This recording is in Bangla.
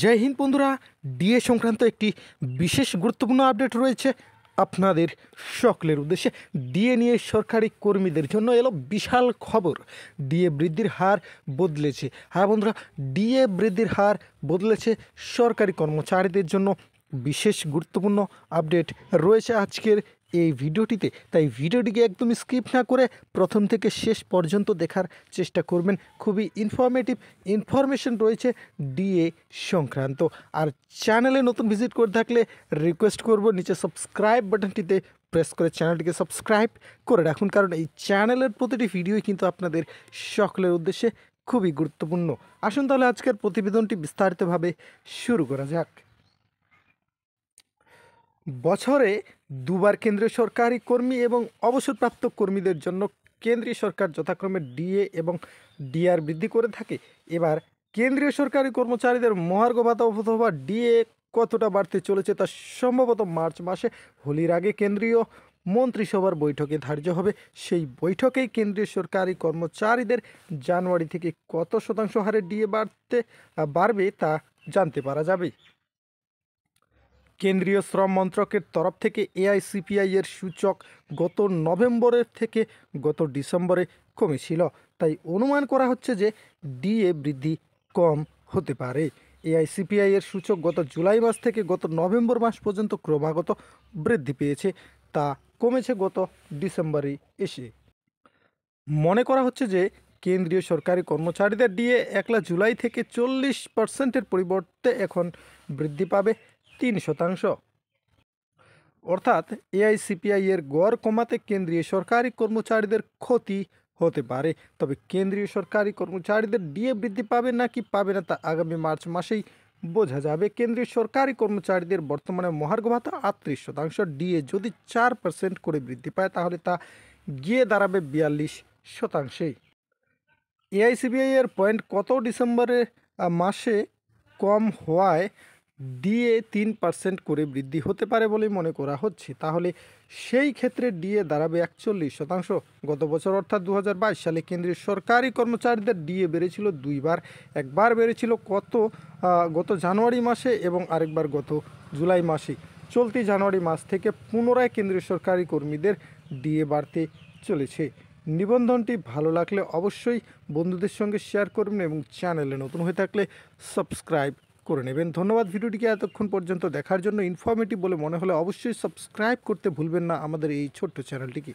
জয় হিন্দ বন্ধুরা ডিএ সংক্রান্ত একটি বিশেষ গুরুত্বপূর্ণ আপডেট রয়েছে আপনাদের সকলের উদ্দেশ্যে ডিএ নিয়ে সরকারি কর্মীদের জন্য এলো বিশাল খবর ডিএ বৃদ্ধির হার বদলেছে হ্যাঁ বন্ধুরা ডিএ বৃদ্ধির হার বদলেছে সরকারি কর্মচারীদের জন্য বিশেষ গুরুত্বপূর্ণ আপডেট রয়েছে আজকের এই ভিডিওটিতে তাই ভিডিওটিকে একদম স্কিপ না করে প্রথম থেকে শেষ পর্যন্ত দেখার চেষ্টা করবেন খুবই ইনফরমেটিভ ইনফরমেশন রয়েছে ডিএ সংক্রান্ত আর চ্যানেলে নতুন ভিজিট করে থাকলে রিকোয়েস্ট করব নিচে সাবস্ক্রাইব বাটনটিতে প্রেস করে চ্যানেলটিকে সাবস্ক্রাইব করে রাখুন কারণ এই চ্যানেলের প্রতিটি ভিডিওই কিন্তু আপনাদের সকলের উদ্দেশ্যে খুবই গুরুত্বপূর্ণ আসুন তাহলে আজকের প্রতিবেদনটি বিস্তারিতভাবে শুরু করা যাক বছরে দুবার কেন্দ্রীয় সরকারি কর্মী এবং অবসরপ্রাপ্ত কর্মীদের জন্য কেন্দ্রীয় সরকার যথাক্রমে ডিএ এবং ডিআর বৃদ্ধি করে থাকে এবার কেন্দ্রীয় সরকারি কর্মচারীদের মহার্ঘ ভাতা অথবা ডিএ কতটা বাড়তে চলেছে তা সম্ভবত মার্চ মাসে হোলির আগে কেন্দ্রীয় মন্ত্রিসভার বৈঠকে ধার্য হবে সেই বৈঠকেই কেন্দ্রীয় সরকারি কর্মচারীদের জানুয়ারি থেকে কত শতাংশ হারে ডিএ বাড়তে বাড়বে তা জানতে পারা যাবে কেন্দ্রীয় শ্রম মন্ত্রকের তরফ থেকে এআইসিপিআই এর সূচক গত নভেম্বরের থেকে গত ডিসেম্বরে কমেছিল তাই অনুমান করা হচ্ছে যে ডিএ বৃদ্ধি কম হতে পারে এআইসিপিআই এর সূচক গত জুলাই মাস থেকে গত নভেম্বর মাস পর্যন্ত ক্রমাগত বৃদ্ধি পেয়েছে তা কমেছে গত ডিসেম্বরে এসে মনে করা হচ্ছে যে কেন্দ্রীয় সরকারি কর্মচারীদের ডিএ একলা জুলাই থেকে চল্লিশ পার্সেন্টের পরিবর্তে এখন বৃদ্ধি পাবে তিন শতাংশ অর্থাৎ এআইসিপিআই এর গড় কমাতে কেন্দ্রীয় সরকারি কর্মচারীদের ক্ষতি হতে পারে তবে কেন্দ্রীয় সরকারি কর্মচারীদের ডিএ বৃদ্ধি পাবে না কি পাবে না তা আগামী মার্চ মাসেই বোঝা যাবে কেন্দ্রীয় সরকারি কর্মচারীদের বর্তমানে মহার্ঘ ভাতা আটত্রিশ শতাংশ ডিএ যদি চার পার্সেন্ট করে বৃদ্ধি পায় তাহলে তা গিয়ে দাঁড়াবে বিয়াল্লিশ শতাংশে এআইসিবিআই এর পয়েন্ট কত ডিসেম্বরে মাসে কম হওয়ায় ডিএ তিন পার্সেন্ট করে বৃদ্ধি হতে পারে বলে মনে করা হচ্ছে তাহলে সেই ক্ষেত্রে ডিএ দাঁড়াবে একচল্লিশ শতাংশ গত বছর অর্থাৎ দু সালে কেন্দ্রীয় সরকারি কর্মচারীদের ডিএ বেড়েছিল দুইবার একবার বেড়েছিল কত গত জানুয়ারি মাসে এবং আরেকবার গত জুলাই মাসে চলতি জানুয়ারি মাস থেকে পুনরায় কেন্দ্রীয় সরকারি কর্মীদের ডিএ বাড়তে চলেছে নিবন্ধনটি ভালো লাগলে অবশ্যই বন্ধুদের সঙ্গে শেয়ার করবেন এবং চ্যানেলে নতুন হয়ে থাকলে সাবস্ক্রাইব করে নেবেন ধন্যবাদ ভিডিওটিকে এতক্ষণ পর্যন্ত দেখার জন্য ইনফর্মেটিভ বলে মনে হলে অবশ্যই সাবস্ক্রাইব করতে ভুলবেন না আমাদের এই ছোট্ট চ্যানেলটিকে